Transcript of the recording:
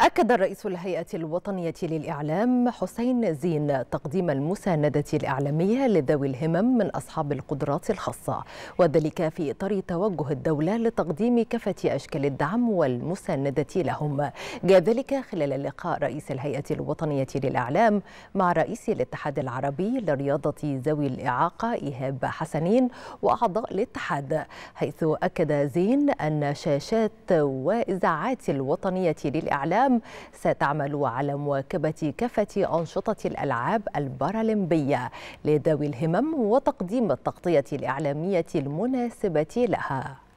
أكد الرئيس الهيئة الوطنية للإعلام حسين زين تقديم المساندة الإعلامية لذوي الهمم من أصحاب القدرات الخاصة وذلك في إطار توجه الدولة لتقديم كافة أشكال الدعم والمساندة لهم جاء ذلك خلال لقاء رئيس الهيئة الوطنية للإعلام مع رئيس الاتحاد العربي لرياضة ذوي الإعاقة إيهاب حسنين وأعضاء الاتحاد حيث أكد زين أن شاشات وإذاعات الوطنية للإعلام العام ستعمل على مواكبة كافة أنشطة الألعاب البارالمبية لذوي الهمم وتقديم التغطية الإعلامية المناسبة لها